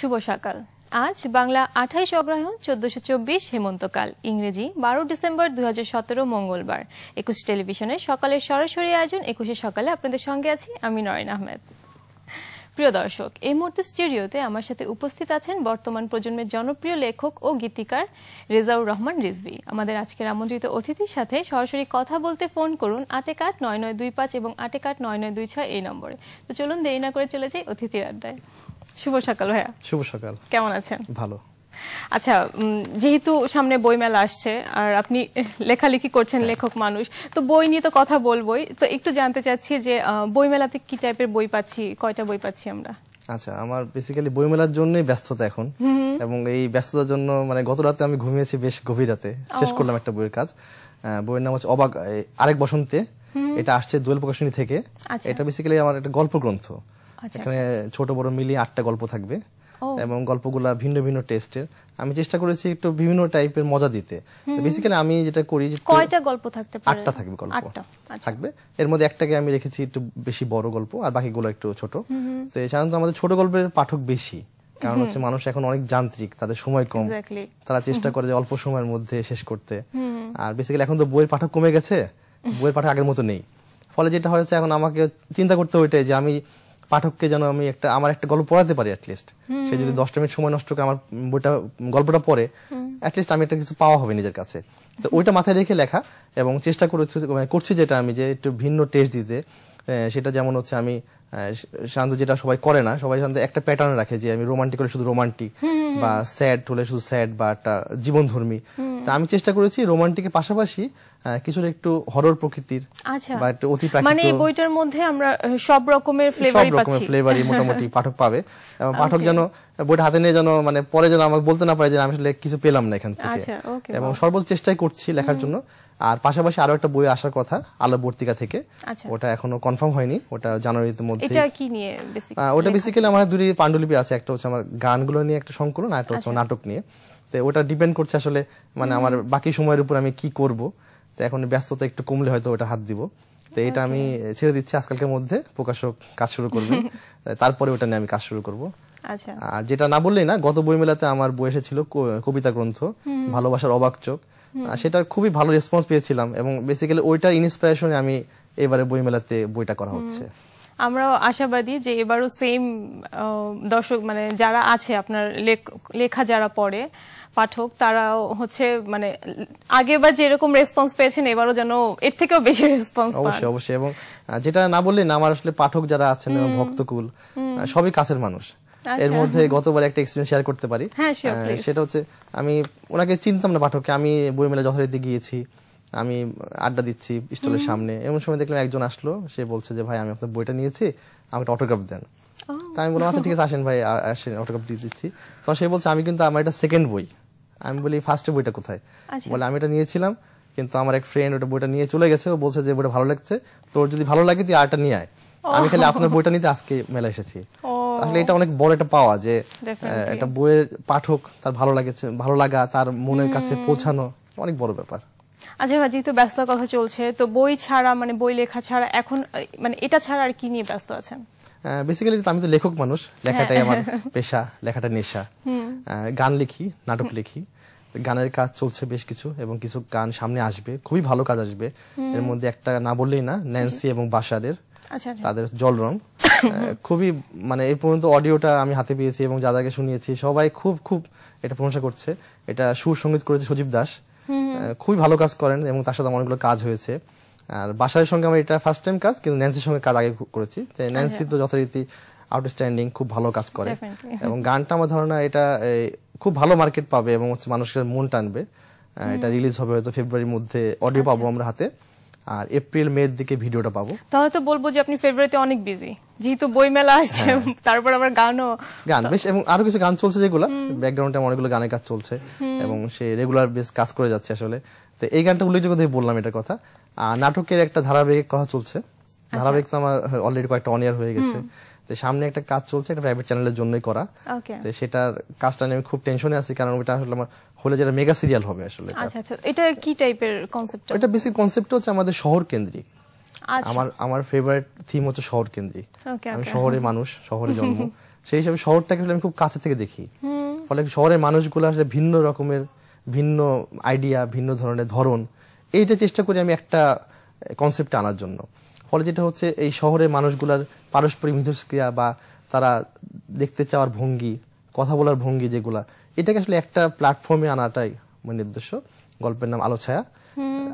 শুভ সকাল আজ বাংলা আঠাইশ অগ্রহায়ণ চোদ্দশো চব্বিশ হেমন্তকাল ইংরেজি বারো ডিসেম্বর দু সতেরো মঙ্গলবার একুশ টেলিভিশনের সকালের সরাসরি আয়োজন একুশে সকালে আপনাদের সঙ্গে আছি আমি নয়ন আহমেদ প্রিয় দর্শক এই মুহূর্তে স্টুডিওতে আমার সাথে উপস্থিত আছেন বর্তমান প্রজন্মের জনপ্রিয় লেখক ও গীতিকার রেজাউর রহমান রিজভি আমাদের আজকের আমন্ত্রিত অতিথির সাথে সরাসরি কথা বলতে ফোন করুন আটে কাট আট নয় নয় দুই পাঁচ এবং আটে কাট আট নয় নয় দুই ছয় এই নম্বরে তো চলুন দেরি না করে চলে যাই অতিথির আড্ডায় শুভ সকাল ভাইয়া শুভ সকাল কেমন আছেন ভালো আচ্ছা যেহেতু সামনে বইমেলা আসছে আর আপনি লেখালেখি করছেন হ্যাঁ। লেখক মানুষ তো বই নিয়ে তো কথা বলবই তো একটু জানতে চাচ্ছি যে বইমেলাতে কি টাইপের বই পাচ্ছি কয়টা বই পাচ্ছি আমরা আচ্ছা আমার বেসিক্যালি বইমেলার জন্যই ব্যস্ততা এখন এবং এই ব্যস্ততার জন্য মানে গত রাতে আমি ঘুমিয়েছি বেশ গভীর রাতে শেষ করলাম একটা বইয়ের কাজ বইয়ের নাম হচ্ছে অবাক আরেক বসন্তে এটা আসছে দোয়েল প্রকাশনী থেকে আচ্ছা। এটা বেসিক্যালি আমার একটা গল্প গ্রন্থ আচ্ছা, এখানে আচ্ছা। ছোট বড় মিলিয়ে আটটা গল্প থাকবে এবং গল্পগুলা ভিন্ন ভিন্ন টেস্টের আমি চেষ্টা করেছি একটু বিভিন্ন টাইপের মজা দিতে বেসিক্যালি আমি যেটা করি কয়টা গল্প থাকতে পারে আটটা থাকবে গল্প আচ্ছা। থাকবে এর মধ্যে একটাকে আমি রেখেছি একটু বেশি বড় গল্প আর বাকিগুলো একটু ছোট তো সাধারণত আমাদের ছোট গল্পের পাঠক বেশি কারণ হচ্ছে মানুষ এখন অনেক যান্ত্রিক তাদের সময় কম তারা চেষ্টা করে যে অল্প সময়ের মধ্যে শেষ করতে আর বেসিক্যালি এখন তো বইয়ের পাঠক কমে গেছে বইয়ের পাঠক আগের মতো নেই ফলে যেটা হয়েছে এখন আমাকে চিন্তা করতে ওইটাই যে আমি পাঠককে যেন আমি একটা আমার একটা গল্প পড়াতে পারি অ্যাটলিস্ট সে যদি দশটা মিনিট সময় নষ্ট করে আমার বইটা গল্পটা পড়ে অ্যাটলিস্ট আমি একটা কিছু পাওয়া হবে নিজের কাছে তো ওইটা মাথায় রেখে লেখা এবং চেষ্টা করেছি মানে করছি যেটা আমি যে একটু ভিন্ন টেস্ট দিতে সেটা যেমন হচ্ছে আমি শান্ত যেটা সবাই করে না সবাই শান্ত একটা প্যাটার্ন রাখে যে আমি রোমান্টিক করে শুধু রোমান্টিক বা স্যাড হলে শুধু স্যাড বা একটা জীবনধর্মী তা আমি চেষ্টা করেছি রোমান্টিকের পাশাপাশি কিছুটা একটু হরর প্রকৃতির আচ্ছা। বা একটু অতি মানে এই বইটার মধ্যে আমরা সব রকমের ফ্লেভারই পাচ্ছি সব রকমের ফ্লেভারই মোটামুটি পাঠক পাবে এবং পাঠক যেন বইটা হাতে নিয়ে যেন মানে পরে যেন আমাকে বলতে না পারে যে আমি আসলে কিছু পেলাম না এখান থেকে আচ্ছা, এবং সর্বোচ্চ চেষ্টাই করছি লেখার জন্য আর পাশাপাশি আরো একটা বই আসার কথা আলোবর্তিকা থেকে আচ্ছা। ওটা এখনো কনফার্ম হয়নি ওটা জানুয়ারিতে মধ্যে এটা কি নিয়ে বেসিক্যালি ওটা বেসিক্যালি আমার দুটি পাণ্ডুলিপি আছে একটা হচ্ছে আমার গানগুলো নিয়ে একটা সংকলন আর একটা হচ্ছে আচ্ছা। নাটক নিয়ে তো ওটা ডিপেন্ড করছে আসলে মানে আমার বাকি সময়ের উপর আমি কি করব তো এখন ব্যস্ততা একটু কমলে হয়তো ওটা হাত দিব তো এটা আমি ছেড়ে দিচ্ছি আজকালকের মধ্যে প্রকাশক কাজ শুরু করবে তারপরে ওটা নিয়ে আমি কাজ শুরু করব আচ্ছা আর যেটা না বললেই না গত বইমেলাতে আমার বই এসেছিল কবিতা গ্রন্থ ভালোবাসার অবাক চোখ সেটার খুবই ভালো রেসপন্স পেয়েছিলাম এবং বেসিক্যালি ওইটার ইন্সপিরেশনে আমি এবারে বইমেলাতে বইটা করা হচ্ছে আমরাও আশাবাদী যে এবারও সেম দর্শক মানে যারা আছে আপনার লেখা যারা পড়ে পাঠক তারাও হচ্ছে মানে আগেবার যেরকম রেসপন্স পেয়েছেন এবারও যেন এর থেকেও বেশি রেসপন্স অবশ্যই অবশ্যই এবং যেটা না বললে না আমার আসলে পাঠক যারা আছেন ভক্তকুল সবই কাছের মানুষ আচ্ছা। এর মধ্যে গতবার একটা এক্সপিরিয়েন্স শেয়ার করতে পারি হ্যাঁ, সেটা হচ্ছে আমি ওনাকে চিনতাম না পাঠককে আমি বই মেলা যথারীতি গিয়েছি আমি আড্ডা দিচ্ছি স্টলের সামনে এমন সময় দেখলাম একজন আসলো সে বলছে যে ভাই আমি আপনার বইটা নিয়েছি আমাকে অটোগ্রাফ দেন তা আমি বললাম আচ্ছা ঠিক আছে আসেন ভাই আসেন অটোগ্রাফ দিয়ে দিচ্ছি তখন সে বলছে আমি কিন্তু আমার এটা সেকেন্ড বই আমি বলি ফার্স্টের বইটা কোথায় আচ্ছা। বলে আমি এটা নিয়েছিলাম কিন্তু আমার এক ফ্রেন্ড ওটা বইটা নিয়ে চলে গেছে ও বলছে যে বইটা ভালো লাগছে তোর যদি ভালো লাগে তুই আর্টটা নিয়ে আয় আমি খালি আপনার বইটা নিতে আজকে মেলা এসেছি তাহলে এটা অনেক বড় একটা পাওয়া যে একটা বইয়ের পাঠক তার ভালো লাগেছে ভালো লাগা তার মনের কাছে পৌঁছানো অনেক বড় ব্যাপার আচ্ছা ভাজি যেহেতু ব্যস্ত কথা চলছে তো বই ছাড়া মানে বই লেখা ছাড়া এখন মানে এটা ছাড়া আর কি নিয়ে ব্যস্ত আছেন বেসিক্যালি আমি তো লেখক মানুষ লেখাটাই হ্যাঁ। আমার পেশা লেখাটা নেশা গান লিখি নাটক লিখি গানের কাজ চলছে বেশ কিছু এবং কিছু গান সামনে আসবে খুবই ভালো কাজ আসবে এর মধ্যে একটা না বললেই না ন্যান্সি এবং বাসারের আচ্ছা, আচ্ছা। তাদের জল রং খুবই মানে এই পর্যন্ত অডিওটা আমি হাতে পেয়েছি এবং যাদাকে শুনিয়েছি সবাই খুব খুব এটা প্রশংসা করছে এটা সুর সঙ্গীত করেছে সজীব দাস খুবই ভালো কাজ করেন এবং তার সাথে অনেকগুলো কাজ হয়েছে আর বাসার সঙ্গে আমার এটা ফার্স্ট টাইম কাজ কিন্তু ন্যান্সির সঙ্গে কাজ আগে করেছি ন্যান্সি আচ্ছা। তো যথারীতি আউটস্ট্যান্ডিং খুব ভালো কাজ করে এবং গানটা আমার ধারণা এটা খুব ভালো মার্কেট পাবে এবং হচ্ছে মানুষের মন টানবে এটা রিলিজ হবে হয়তো ফেব্রুয়ারির মধ্যে অডিও আচ্ছা। পাবো আমরা হাতে আর এপ্রিল মে এর দিকে ভিডিওটা পাবো তাহলে তো বলবো যে আপনি ফেব্রুয়ারিতে অনেক বিজি যেহেতু বই মেলা আসছে হ্যাঁ। তারপর আবার গানও গান বেশ এবং আরো কিছু গান চলছে যেগুলো ব্যাকগ্রাউন্ডে অনেকগুলো গানের কাজ চলছে এবং সে রেগুলার বেস কাজ করে যাচ্ছে আসলে তো এই গানটা উল্লেখযোগ্য দিয়ে বললাম এটা কথা আর নাটকের একটা ধারাবাহিক কথা চলছে আচ্ছা। ধারাবাহিক তো আমার অলরেডি কয়েকটা অন ইয়ার হয়ে গেছে তো সামনে একটা কাজ চলছে একটা প্রাইভেট চ্যানেলের জন্যই করা তো সেটার কাজটা নিয়ে আমি খুব টেনশনে আছি কারণ ওটা আসলে আমার হলে যেটা মেগা সিরিয়াল হবে আসলে আচ্ছা আচ্ছা এটা কি টাইপের কনসেপ্ট এটা বেসিক কনসেপ্ট হচ্ছে আমাদের শহর কেন্দ্রিক আচ্ছা। আমার আমার ফেভারিট থিম হচ্ছে শহর কেন্দ্রিক আমি শহরে মানুষ শহরে জন্ম সেই হিসাবে শহরটাকে আসলে আমি খুব কাছে থেকে দেখি ফলে শহরের মানুষগুলো আসলে ভিন্ন রকমের ভিন্ন আইডিয়া ভিন্ন ধরনের ধরন এইটা চেষ্টা করি আমি একটা কনসেপ্ট আনার জন্য ফলে যেটা হচ্ছে এই শহরের মানুষগুলার পারস্পরিক মিথস্ক্রিয়া বা তারা দেখতে চাওয়ার ভঙ্গি কথা বলার ভঙ্গি যেগুলা এটাকে আসলে একটা প্ল্যাটফর্মে আনাটাই মূল উদ্দেশ্য গল্পের নাম আলো ছায়া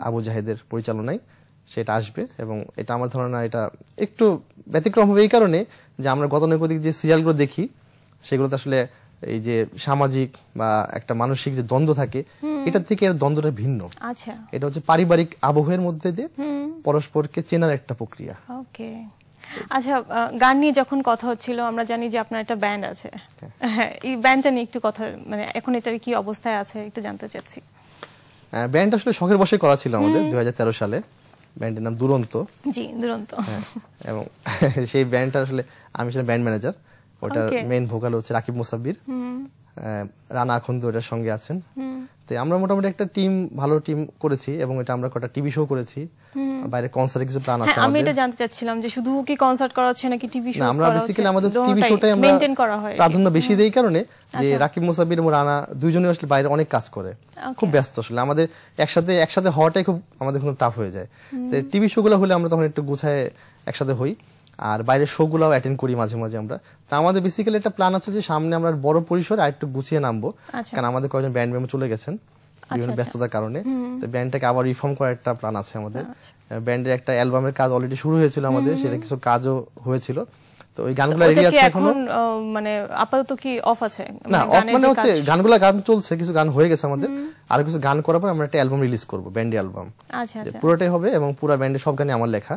আবু জাহেদের পরিচালনায় সেটা আসবে এবং এটা আমার ধারণা এটা একটু ব্যতিক্রম হবে এই কারণে যে আমরা গতানুগতিক যে সিরিয়ালগুলো দেখি সেগুলোতে আসলে এই যে সামাজিক বা একটা মানসিক যে দ্বন্দ্ব থাকে এটা থেকে এর দ্বন্দ্বটা ভিন্ন আচ্ছা এটা হচ্ছে পারিবারিক আবহের মধ্যে দিয়ে পরস্পরকে চেনার একটা প্রক্রিয়া ওকে আচ্ছা গান নিয়ে যখন কথা হচ্ছিল আমরা জানি যে আপনার একটা ব্যান্ড আছে হ্যাঁ। এই ব্যান্ডটা নিয়ে একটু কথা মানে এখন এটার কি অবস্থায় আছে একটু জানতে চাচ্ছি ব্যান্ড আসলে শখের বসে করা ছিল আমাদের দুই সালে ব্যান্ডের নাম দুরন্ত জি দুরন্ত হ্যাঁ, এবং সেই ব্যান্ডটা আসলে আমি ছিলাম ব্যান্ড ম্যানেজার ওটার মেইন ভোকাল হচ্ছে রাকিব মুসাব্বির রানা আখন্দ ওটার সঙ্গে আছেন তো আমরা মোটামুটি একটা টিম ভালো টিম করেছি এবং এটা আমরা কটা টিভি শো করেছি বাইরে কনসার্টে কিছু প্ল্যান আছে হ্যাঁ, আমি এটা জানতে চাচ্ছিলাম যে শুধু কি কনসার্ট করা হচ্ছে নাকি টিভি শো আমরা বেসিক্যালি আমাদের টিভি শোটাই আমরা মেইনটেইন করা হয় প্রাধান্য বেশি দেই কারণে যে আচ্ছা। রাকিব মুসাবির এবং রানা দুজনেই আসলে বাইরে অনেক কাজ করে খুব ব্যস্ত আসলে আমাদের একসাথে একসাথে হওয়াটাই খুব আমাদের খুব টাফ হয়ে যায় তো টিভি শোগুলো হলে আমরা তখন একটু গুছায় একসাথে হই আর বাইরের শোগুলাও অ্যাটেন্ড করি মাঝে মাঝে আমরা তো আমাদের বেসিক্যালি একটা প্ল্যান আছে যে সামনে আমরা বড় পরিসরে আর একটু গুছিয়ে নামবো আচ্ছা। কারণ আমাদের কয়েকজন ব্যান্ড মেম্বার চলে গেছেন বিভিন্ন আচ্ছা, আচ্ছা। ব্যস্ততার কারণে তো ব্যান্ডটাকে আবার রিফর্ম করার একটা প্ল্যান আছে আমাদের ব্যান্ডের একটা অ্যালবামের কাজ অলরেডি শুরু হয়েছিল আমাদের সেটা কিছু কাজও হয়েছিল তো ওই গানগুলা রেডি আছে এখন মানে আপাতত কি অফ আছে মানে না অফ মানে হচ্ছে গানগুলা গান চলছে কিছু গান হয়ে গেছে আমাদের আর কিছু গান করার পর আমরা একটা অ্যালবাম রিলিজ করব অ্যালবাম আচ্ছা পুরোটাই হবে এবং পুরো ব্যান্ডে সব গানই আমার লেখা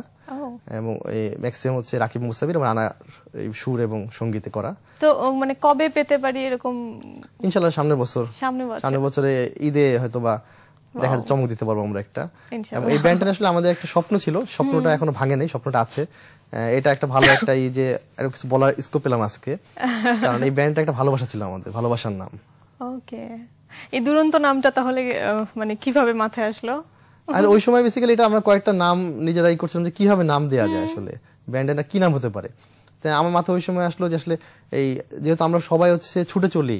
এবং ম্যাক্সিমাম হচ্ছে রাকিব মুসাবির এবং সুর এবং সঙ্গীতে করা তো মানে কবে পেতে পারি এরকম ইনশাআল্লাহ সামনের বছর সামনের বছর সামনের বছরে ঈদে হয়তোবা দেখা যাচ্ছে চমক দিতে পারবো আমরা একটা এই ব্যান্ডটা আসলে আমাদের একটা স্বপ্ন ছিল স্বপ্নটা এখনো ভাঙে নাই স্বপ্নটা আছে এটা একটা ভালো একটা এই যে কিছু বলার স্কোপ পেলাম আজকে কারণ এই ব্যান্ডটা একটা ভালোবাসা ছিল আমাদের ভালোবাসার নাম ওকে এই দুরন্ত নামটা তাহলে মানে কিভাবে মাথায় আসলো আর ওই সময় বেসিক্যালি এটা আমরা কয়েকটা নাম নিজেরাই করছিলাম যে কিভাবে নাম দেওয়া যায় আসলে ব্যান্ডের কি নাম হতে পারে তাই আমার মাথায় ওই সময় আসলো যে আসলে এই যেহেতু আমরা সবাই হচ্ছে ছুটে চলি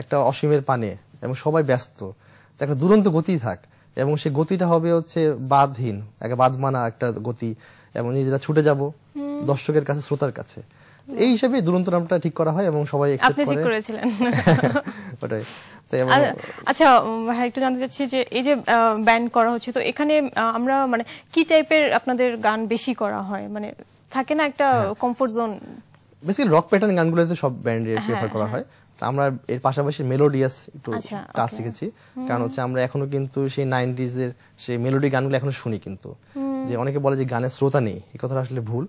একটা অসীমের পানে এবং সবাই ব্যস্ত একটা দুরন্ত গতি থাক এবং সেই গতিটা হবে হচ্ছে বাদহীন একটা বাদমানা একটা গতি এবং নিজেরা ছুটে যাব দর্শকের কাছে শ্রোতার কাছে এই হিসাবে দুরন্ত নামটা ঠিক করা হয় এবং সবাই আপনি ঠিক করেছিলেন ওটাই আচ্ছা হ্যাঁ একটু জানতে চাচ্ছি যে এই যে ব্যান্ড করা হচ্ছে তো এখানে আমরা মানে কি টাইপের আপনাদের গান বেশি করা হয় মানে থাকে না একটা comfort zone basically rock pattern গানগুলো সব ব্যান্ডের প্রেফার করা হ্যাঁ। হয় আমরা এর পাশাপাশি মেলোডিয়াস একটু কাজ আচ্ছা, শিখেছি কারণ হচ্ছে আমরা এখনো কিন্তু সেই নাইনটিজ এর সেই মেলোডি গানগুলো এখনো শুনি কিন্তু যে অনেকে বলে যে গানের শ্রোতা নেই এই কথাটা আসলে ভুল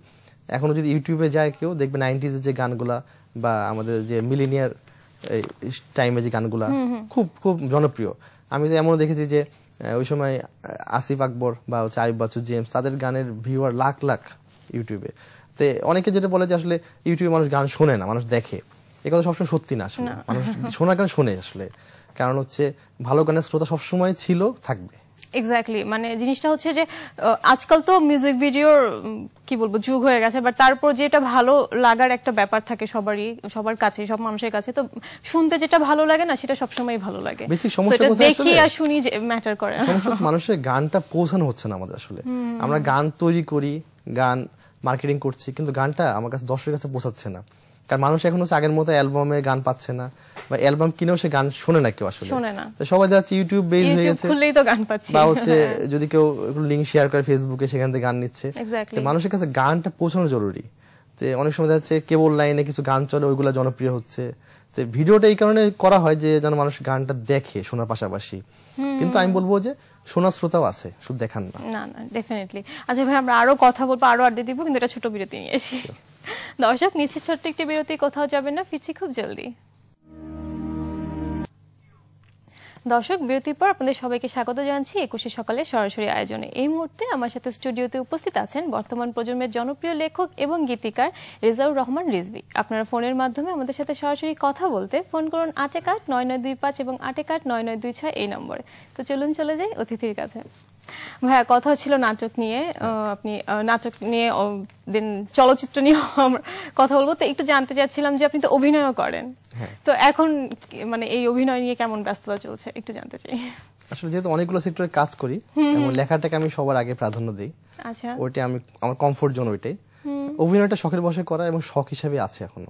এখনো যদি ইউটিউবে যায় কেউ দেখবে নাইনটিজ এর যে গানগুলা বা আমাদের যে মিলিনিয়ার টাইমে যে গানগুলা খুব খুব জনপ্রিয় আমি তো এমন দেখেছি যে ওই সময় আসিফ আকবর বা হচ্ছে আইব বাচ্চু জেমস তাদের গানের ভিউয়ার লাখ লাখ ইউটিউবে তো অনেকে যেটা বলে যে আসলে ইউটিউবে মানুষ গান শোনে না মানুষ দেখে এ কথা সবসময় সত্যি না আসলে মানুষ শোনা গান শোনে আসলে কারণ হচ্ছে ভালো গানের শ্রোতা সবসময় ছিল থাকবে এক্স্যাক্টলি মানে জিনিসটা হচ্ছে যে আজকাল তো মিউজিক ভিডিওর কি বলবো যুগ হয়ে গেছে বাট তারপর যেটা ভালো লাগার একটা ব্যাপার থাকে সবারই সবার কাছে সব মানুষের কাছে তো শুনতে যেটা ভালো লাগে না সেটা সবসময় ভালো লাগে দেখি আর শুনি যে ম্যাটার করে মানুষের গানটা পৌঁছানো হচ্ছে না আমাদের আসলে আমরা গান তৈরি করি গান মার্কেটিং করছি কিন্তু গানটা আমার কাছে দর্শকের কাছে পৌঁছাচ্ছে না কারণ মানুষ এখন হচ্ছে আগের মতো অ্যালবামে গান পাচ্ছে না বা অ্যালবাম কিনেও সে গান শুনে না কেউ আসলে শোনে না সবাই যাচ্ছে ইউটিউব বেজ হয়ে গেছে খুললেই তো গান পাচ্ছি বা হচ্ছে যদি কেউ লিংক শেয়ার করে ফেসবুকে সেখান থেকে গান নিচ্ছে মানুষের কাছে গানটা পৌঁছানো জরুরি তো অনেক সময় যাচ্ছে কেবল লাইনে কিছু গান চলে ওইগুলো জনপ্রিয় হচ্ছে তো ভিডিওটা এই কারণে করা হয় যে যেন মানুষ গানটা দেখে শোনার পাশাপাশি কিন্তু আমি বলবো যে শোনার শ্রোতাও আছে শুধু দেখান না না না ডেফিনেটলি আচ্ছা ভাই আমরা আরো কথা বলবো আরো আর দিয়ে দিব কিন্তু এটা ছোট বিরতি নিয়ে এসে দর্শক নিচে ছোট্ট একটি বিরতি কোথাও যাবেন না ফিরছি খুব জলদি দর্শক বিরতির পর আপনাদের সবাইকে স্বাগত জানাচ্ছি একুশে সকালে সরাসরি আয়োজনে এই মুহূর্তে আমার সাথে স্টুডিওতে উপস্থিত আছেন বর্তমান প্রজন্মের জনপ্রিয় লেখক এবং গীতিকার রেজাউর রহমান রিজবি আপনারা ফোনের মাধ্যমে আমাদের সাথে সরাসরি কথা বলতে ফোন করুন আট এক আট নয় নয় দুই পাঁচ এবং আট এক আট নয় নয় দুই ছয় এই নম্বরে তো চলুন চলে যাই অতিথির কাছে ভাইয়া কথা ছিল নাটক নিয়ে আপনি নাটক নিয়ে দেন চলচ্চিত্র নিয়ে আমরা কথা বলবো তো একটু জানতে চাচ্ছিলাম যে আপনি তো অভিনয় করেন হ্যাঁ। তো এখন মানে এই অভিনয় নিয়ে কেমন ব্যস্ততা চলছে একটু জানতে চাই আসলে যেহেতু অনেকগুলো সেক্টরে কাজ করি এবং লেখাটাকে আমি সবার আগে প্রাধান্য দিই আচ্ছা ওইটা আমি আমার কমফোর্ট জোন ওইটাই অভিনয়টা শখের বসে করা এবং শখ হিসেবে আছে এখনো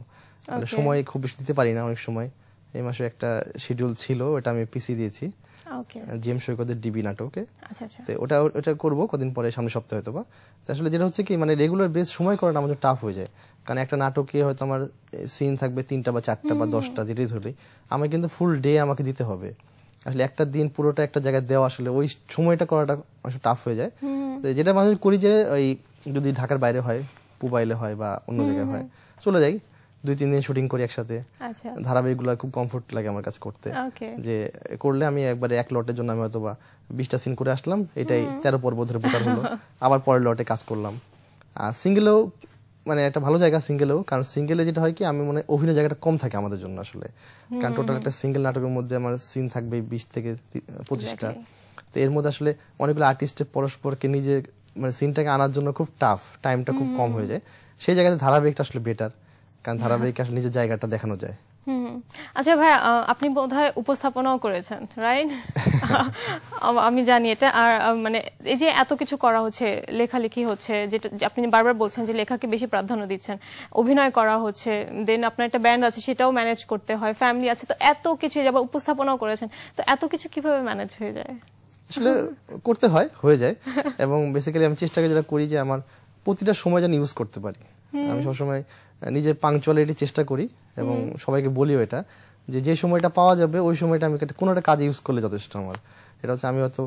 মানে সময় খুব বেশি দিতে পারি না অনেক সময় এই মাসে একটা শিডিউল ছিল ওটা আমি পিছিয়ে দিয়েছি Ah, জিএম সৈকতের ডিবি নাটকে আচ্ছা, আচ্ছা। ওটা ওটা করব কদিন পরে সামনে সপ্তাহে হয়তো বা আসলে যেটা হচ্ছে কি মানে রেগুলার বেস সময় করা আমার টাফ হয়ে যায় কারণ একটা নাটকে হয়তো আমার সিন থাকবে তিনটা বা চারটা বা দশটা যেটাই ধরলি আমার কিন্তু ফুল ডে আমাকে দিতে হবে আসলে একটা দিন পুরোটা একটা জায়গায় দেওয়া আসলে ওই সময়টা করাটা টাফ হয়ে যায় যেটা মানুষ করি যে ওই যদি ঢাকার বাইরে হয় পুবাইলে হয় বা অন্য জায়গায় হয় চলে যাই দুই তিন দিন শুটিং করি একসাথে আচ্ছা। ধারাবাহিকগুলো খুব কমফোর্ট লাগে আমার কাছে করতে যে করলে আমি একবারে এক লটের জন্য আমি হয়তো বা বিশটা সিন করে আসলাম এটাই তেরো পর্ব ধরে প্রচার হলো আবার পরের লটে কাজ করলাম আর সিঙ্গেলেও মানে একটা ভালো জায়গা সিঙ্গেলেও কারণ সিঙ্গেলে যেটা হয় কি আমি মনে অভিনয় জায়গাটা কম থাকে আমাদের জন্য আসলে কারণ টোটাল একটা সিঙ্গেল নাটকের মধ্যে আমার সিন থাকবে বিশ থেকে পঁচিশটা তো এর মধ্যে আসলে অনেকগুলো আর্টিস্টের পরস্পরকে নিজের মানে সিনটাকে আনার জন্য খুব টাফ টাইমটা খুব কম হয়ে যায় সেই জায়গাতে ধারাবাহিকটা আসলে বেটার কারণ ধারাবাহিক আসলে নিজের জায়গাটা দেখানো যায় আচ্ছা ভাই আপনি বোধহয় উপস্থাপনাও করেছেন রাইট আমি জানি এটা আর মানে এই যে এত কিছু করা হচ্ছে লেখালেখি হচ্ছে যেটা আপনি বারবার বলছেন যে লেখাকে বেশি প্রাধান্য দিচ্ছেন অভিনয় করা হচ্ছে দেন আপনার একটা ব্যান্ড আছে সেটাও ম্যানেজ করতে হয় ফ্যামিলি আছে তো এত কিছু আবার উপস্থাপনাও করেছেন তো এত কিছু কিভাবে ম্যানেজ হয়ে যায় আসলে করতে হয় হয়ে যায় এবং বেসিক্যালি আমি চেষ্টা করি করি যে আমার প্রতিটা সময় যেন ইউজ করতে পারি আমি সবসময় নিজে পাংচুয়ালিটি চেষ্টা করি এবং সবাইকে বলিও এটা যে যে সময়টা পাওয়া যাবে ওই সময়টা আমি কোনো একটা কাজে ইউজ করলে যথেষ্ট আমার এটা হচ্ছে আমি হয়তো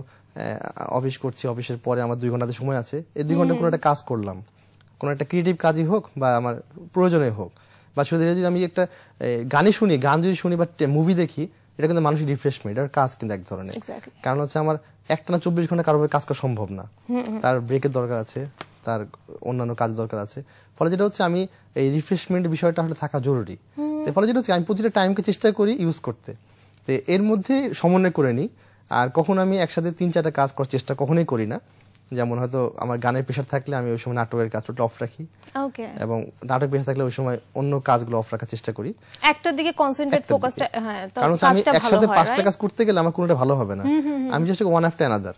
অফিস করছি অফিসের পরে আমার দুই ঘন্টাতে সময় আছে এই দুই ঘন্টা কোনো একটা কাজ করলাম কোনো একটা ক্রিয়েটিভ কাজই হোক বা আমার প্রয়োজনে হোক বা শুধু যদি আমি একটা গানে শুনি গান যদি শুনি বা মুভি দেখি এটা কিন্তু মানুষের রিফ্রেশমেন্ট এটার কাজ কিন্তু এক ধরনের কারণ হচ্ছে আমার একটা না চব্বিশ ঘন্টা কারোভাবে কাজ করা সম্ভব না তার ব্রেকের দরকার আছে তার অন্যান্য কাজ দরকার আছে ফলে যেটা হচ্ছে আমি এই রিফ্রেশমেন্ট বিষয়টা আসলে থাকা জরুরি ফলে যেটা হচ্ছে আমি প্রতিটা টাইমকে চেষ্টা করি ইউজ করতে তো এর মধ্যে সমন্বয় করে নিই আর কখনো আমি একসাথে তিন চারটা কাজ করার চেষ্টা কখনোই করি না যেমন হয়তো আমার গানের পেশার থাকলে আমি ওই সময় নাটকের কাজটা অফ রাখি এবং নাটক পেশা থাকলে ওই সময় অন্য কাজগুলো অফ রাখার চেষ্টা করি একটার দিকে কনসেন্ট্রেট ফোকাসটা হ্যাঁ কারণ আমি একসাথে পাঁচটা কাজ করতে গেলে আমার কোনোটা ভালো হবে না আমি চেষ্টা করি ওয়ান আফটার অ্যানাদার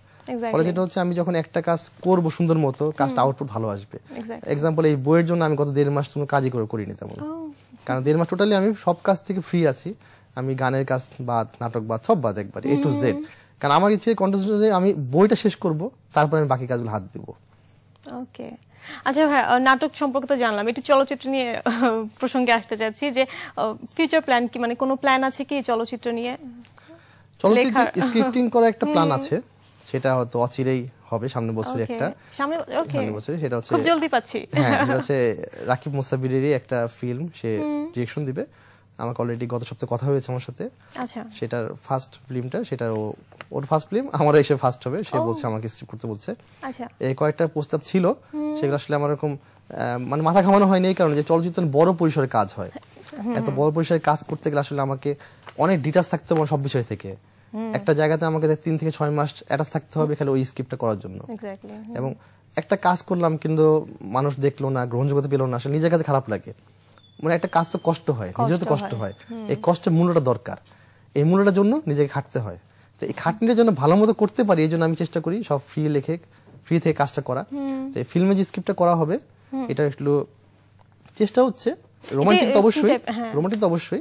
ফলে যেটা হচ্ছে আমি যখন একটা কাজ করব সুন্দর মতো কাজটা আউটপুট ভালো আসবে এক্সাম্পল এই বইয়ের জন্য আমি গত দেড় মাস কোনো কাজই করে করিনি তেমন oh. কারণ দেড় মাস টোটালি আমি সব কাজ থেকে ফ্রি আছি আমি গানের কাজ বাদ নাটক বাদ সব বাদ একবার এ টু জেড কারণ আমার ইচ্ছে কন্টেস্ট আমি বইটা শেষ করব তারপর আমি বাকি কাজগুলো হাত দিব ওকে আচ্ছা ভাই নাটক সম্পর্কে তো জানলাম একটু চলচ্চিত্র নিয়ে প্রসঙ্গে আসতে চাচ্ছি যে ফিউচার প্ল্যান কি মানে কোনো প্ল্যান আছে কি চলচ্চিত্র নিয়ে চলচ্চিত্র স্ক্রিপ্টিং করার একটা প্ল্যান আছে সেটা হয়তো অচিরেই হবে সামনে বছরে একটা সামনে বছরে সেটা হচ্ছে খুব জলদি পাচ্ছি হ্যাঁ এটা হচ্ছে রাকিব মুসাবিরেরই একটা ফিল্ম সে ডিরেকশন দিবে আমাকে অলরেডি গত সপ্তাহে কথা হয়েছে আমার সাথে আচ্ছা সেটার ফার্স্ট ফিল্মটা সেটা ওর ফার্স্ট ফিল্ম আমার এসে ফার্স্ট হবে সে বলছে আমাকে স্ক্রিপ্ট করতে বলছে আচ্ছা এই কয়েকটা প্রস্তাব ছিল সেগুলো আসলে আমার এরকম মানে মাথা ঘামানো হয়নি এই কারণে যে চলচ্চিত্র বড় পরিসরে কাজ হয় এত বড় পরিসরে কাজ করতে গেলে আসলে আমাকে অনেক ডিটাচ থাকতে হবে সব বিষয় থেকে একটা জায়গাতে আমাকে তিন থেকে ছয় মাস অ্যাটাচ থাকতে হবে খালি ওই স্ক্রিপ্টটা করার জন্য এবং একটা কাজ করলাম কিন্তু মানুষ দেখলো না গ্রহণযোগ্যতা পেলো না নিজের কাছে খারাপ লাগে মানে একটা কাজ তো কষ্ট হয় নিজের তো কষ্ট হয় এই কষ্টের মূল্যটা দরকার এই মূল্যটার জন্য নিজেকে খাটতে হয় তো এই খাটনির জন্য ভালো মতো করতে পারি এই জন্য আমি চেষ্টা করি সব ফ্রি লেখে ফ্রি থেকে কাজটা করা তো ফিল্মে যে স্ক্রিপ্টটা করা হবে এটা একটু চেষ্টা হচ্ছে রোমান্টিক হ্যাঁ। তো অবশ্যই রোমান্টিক তো অবশ্যই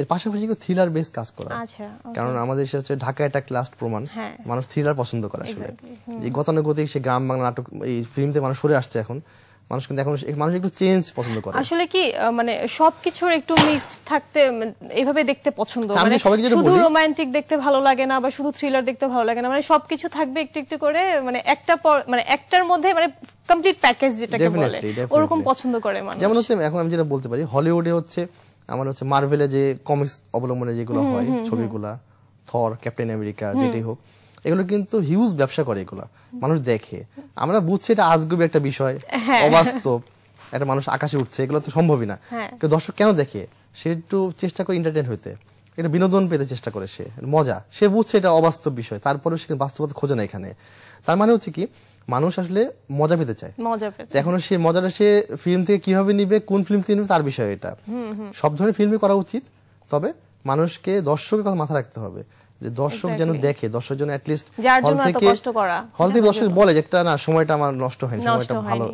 এর পাশাপাশি কিন্তু থ্রিলার বেস কাজ করা আচ্ছা, কারণ আমাদের দেশে হচ্ছে ঢাকা একটা ক্লাস প্রমাণ হ্যাঁ। মানুষ থ্রিলার পছন্দ করে আসলে যে গতানুগতিক সে গ্রাম বাংলা নাটক এই ফিল্মতে মানুষ সরে আসছে এখন মানুষ কিন্তু এখন মানুষ একটু চেঞ্জ পছন্দ করে আসলে কি মানে সবকিছুর একটু মিক্স থাকতে মানে এইভাবে দেখতে পছন্দ মানে শুধু রোমান্টিক দেখতে ভালো লাগে না বা শুধু থ্রিলার দেখতে ভালো লাগে না মানে সবকিছু থাকবে একটু একটু করে মানে একটা মানে একটার মধ্যে মানে কমপ্লিট প্যাকেজ যেটাকে বলে ওরকম পছন্দ করে মানুষ যেমন হচ্ছে এখন আমি যেটা বলতে পারি হলিউডে হচ্ছে আমার হচ্ছে মার্ভেলে যে কমিক্স অবলম্বনে যেগুলো হয় ছবিগুলা থর ক্যাপ্টেন আমেরিকা যেটাই হোক এগুলো কিন্তু হিউজ ব্যবসা করে এগুলা মানুষ দেখে আমরা বুঝছি এটা আজগুবি একটা বিষয় হ্যাঁ। অবাস্তব একটা মানুষ আকাশে উঠছে এগুলো তো সম্ভবই না হ্যাঁ। কিন্তু দর্শক কেন দেখে সে একটু চেষ্টা করে এন্টারটেন হইতে এটা বিনোদন পেতে চেষ্টা করে সে মজা সে বুঝছে এটা অবাস্তব বিষয় তারপরে সে বাস্তবতা খোঁজে না এখানে তার মানে হচ্ছে কি মানুষ আসলে মজা পেতে চায় মজা পেতে এখনো সে মজাটা সে ফিল্ম থেকে কিভাবে নিবে কোন ফিল্ম থেকে নিবে তার বিষয় এটা সব ধরনের ফিল্মই করা উচিত তবে মানুষকে দর্শকের কথা মাথা রাখতে হবে যে দর্শক যেন দেখে দর্শক যেন অ্যাটলিস্ট হল থেকে হল থেকে দর্শক বলে যে একটা না সময়টা আমার নষ্ট হয়নি সময়টা ভালো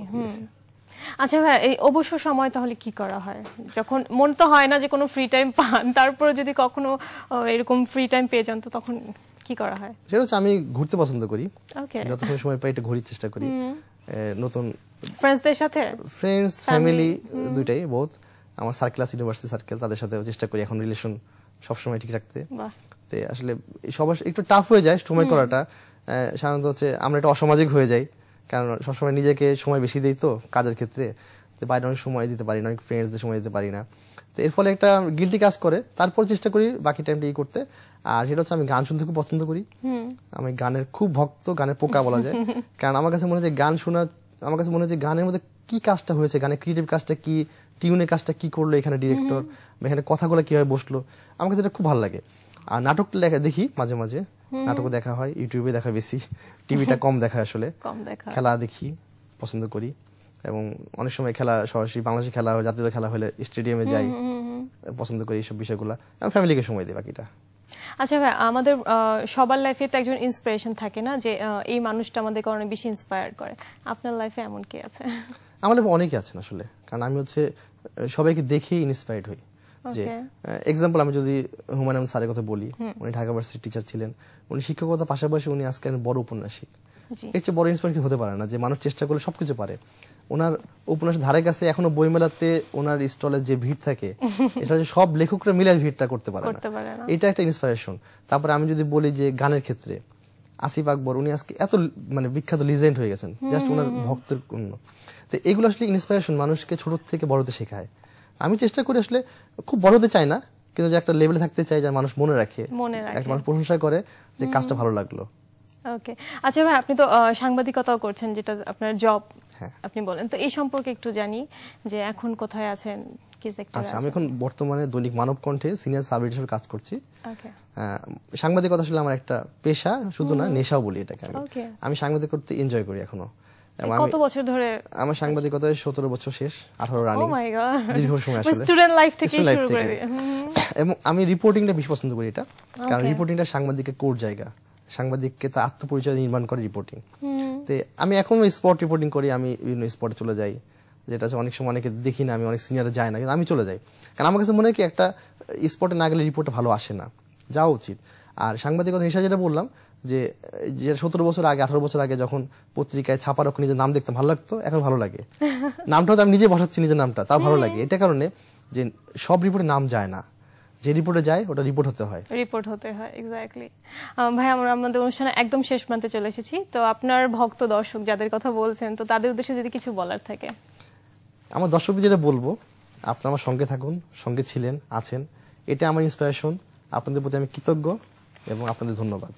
আচ্ছা ভাই এই অবসর সময় তাহলে কি করা হয় যখন মন তো হয় না যে কোনো ফ্রি টাইম পান তারপরে যদি কখনো এরকম ফ্রি টাইম পেয়ে যান তো তখন কি করা হয় সেটা হচ্ছে আমি ঘুরতে পছন্দ করি যতক্ষণ সময় পাই একটু ঘুরির চেষ্টা করি নতুন ফ্রেন্ডসদের সাথে ফ্রেন্ডস ফ্যামিলি দুইটাই বহুত আমার সার্কেল আছে ইউনিভার্সিটি সার্কেল তাদের সাথে চেষ্টা করি এখন রিলেশন সবসময় ঠিক রাখতে আসলে সবার একটু টাফ হয়ে যায় সময় করাটা সাধারণত হচ্ছে আমরা একটা অসামাজিক হয়ে যাই কারণ সবসময় নিজেকে সময় বেশি দিই তো কাজের ক্ষেত্রে বাইরে অনেক সময় দিতে পারি না অনেক ফ্রেন্ডসদের সময় দিতে পারি না তো এর ফলে একটা গিলটি কাজ করে তারপর চেষ্টা করি বাকি টাইমটা ই করতে আর সেটা হচ্ছে আমি গান শুনতে খুব পছন্দ করি আমি গানের খুব ভক্ত গানের পোকা বলা যায় কারণ আমার কাছে মনে হয় গান শোনা আমার কাছে মনে হয় গানের মধ্যে কি কাজটা হয়েছে গানের ক্রিয়েটিভ কাজটা কি টিউনের কাজটা কি করলো এখানে ডিরেক্টর এখানে কথাগুলো কিভাবে বসলো আমার কাছে এটা খুব ভালো লাগে আর নাটক লেখা দেখি মাঝে মাঝে নাটকও দেখা হয় ইউটিউবে দেখা বেশি টিভিটা কম দেখা আসলে খেলা দেখি পছন্দ করি এবং অনেক সময় খেলা সরাসরি বাংলাদেশে খেলা হয় জাতীয় খেলা হলে স্টেডিয়ামে যাই পছন্দ করি এইসব বিষয়গুলো এবং ফ্যামিলিকে সময় দিই বাকিটা আচ্ছা ভাই আমাদের সবার লাইফে তো একজন ইন্সপিরেশন থাকে না যে এই মানুষটা আমাদের কারণে বেশি ইন্সপায়ার করে আপনার লাইফে এমন কে আছে আমার লাইফে অনেকে আছেন আসলে কারণ আমি হচ্ছে সবাইকে দেখেই ইন্সপায়ার্ড হই যে এক্সাম্পল আমি যদি হুমায়ুন স্যারের কথা বলি উনি ঢাকা ভার্সিটির টিচার ছিলেন উনি শিক্ষকতা পাশাপাশি উনি আজকে বড় উপন্যাসিক এর চেয়ে বড় ইন্সপিরেশন হতে পারে না যে মানুষ চেষ্টা করলে সবকিছু পারে ওনার উপন্যাস ধারে কাছে এখনো বইমেলাতে ওনার স্টলে যে ভিড় থাকে এটা হচ্ছে সব লেখকরা মিলে ভিড়টা করতে পারে না এটা একটা ইন্সপিরেশন তারপরে আমি যদি বলি যে গানের ক্ষেত্রে আসিফ আকবর উনি আজকে এত মানে বিখ্যাত লিজেন্ড হয়ে গেছেন জাস্ট ওনার ভক্তের জন্য তো এগুলো আসলে ইন্সপিরেশন মানুষকে ছোট থেকে বড়তে শেখায় আমি চেষ্টা করি আসলে খুব বড় হতে চাই না কিন্তু যে একটা লেভেলে থাকতে চাই যা মানুষ মনে রাখে একটা মানুষ প্রশংসা করে যে কাজটা ভালো লাগলো ওকে আচ্ছা ভাই আপনি তো সাংবাদিকতাও করছেন যেটা আপনার জব হ্যাঁ। আপনি বলেন তো এই সম্পর্কে একটু জানি যে এখন কোথায় আছেন কি সেক্টরে আচ্ছা আমি এখন বর্তমানে দৈনিক মানব কণ্ঠে সিনিয়র সাব এডিটর কাজ করছি ওকে সাংবাদিকতা আসলে আমার একটা পেশা শুধু না নেশাও বলি এটাকে আমি আমি সাংবাদিক করতে এনজয় করি এখনো কত বছর ধরে আমার সাংবাদিকতায় বছর শেষ রানিং oh দীর্ঘ সময় এবং আমি রিপোর্টিংটা বেশি পছন্দ করি এটা কারণ রিপোর্টিংটা সাংবাদিকের কোর জায়গা সাংবাদিককে তার আত্মপরিচয় নির্মাণ করে রিপোর্টিং তো আমি এখনো স্পট রিপোর্টিং করি আমি বিভিন্ন স্পটে চলে যাই যেটা হচ্ছে অনেক সময় অনেকে দেখি না আমি অনেক সিনিয়র যাই না কিন্তু আমি চলে যাই কারণ আমার কাছে মনে হয় কি একটা স্পটে না গেলে রিপোর্ট ভালো আসে না যাওয়া উচিত আর সাংবাদিকতা হিসাবে যেটা বললাম যে সতেরো বছর আগে আঠারো বছর আগে যখন পত্রিকায় ছাপার ওখানে নিজের নাম দেখতে ভালো লাগতো এখন ভালো লাগে নামটাও তো আমি নিজে বসাচ্ছি নিজের নামটা তাও ভালো হ্যাঁ। লাগে এটা কারণে যে সব রিপোর্টে নাম যায় না যে রিপোর্টে যায় ওটা রিপোর্ট হতে হয় রিপোর্ট হতে হয় এক্স্যাক্টলি ভাই আমরা আমাদের অনুষ্ঠানে একদম শেষ প্রান্তে চলে এসেছি তো আপনার ভক্ত দর্শক যাদের কথা বলছেন তো তাদের উদ্দেশ্যে যদি কিছু বলার থাকে আমার দর্শকদের যেটা বলবো আপনি আমার সঙ্গে থাকুন সঙ্গে ছিলেন আছেন এটা আমার ইন্সপিরেশন আপনাদের প্রতি আমি কৃতজ্ঞ এবং আপনাদের ধন্যবাদ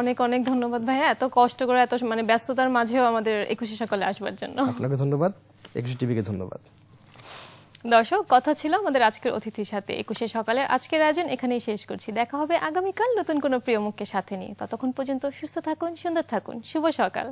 অনেক অনেক ধন্যবাদ ভাইয়া এত কষ্ট করে এত মানে ব্যস্ততার মাঝেও আমাদের একুশে সকালে আসবার জন্য আপনাকে ধন্যবাদ একুশে টিভিকে ধন্যবাদ দর্শক কথা ছিল আমাদের আজকের অতিথির সাথে একুশে সকালের আজকের আয়োজন এখানেই শেষ করছি দেখা হবে আগামীকাল নতুন কোনো প্রিয় মুখকে সাথে নিয়ে ততক্ষণ পর্যন্ত সুস্থ থাকুন সুন্দর থাকুন শুভ সকাল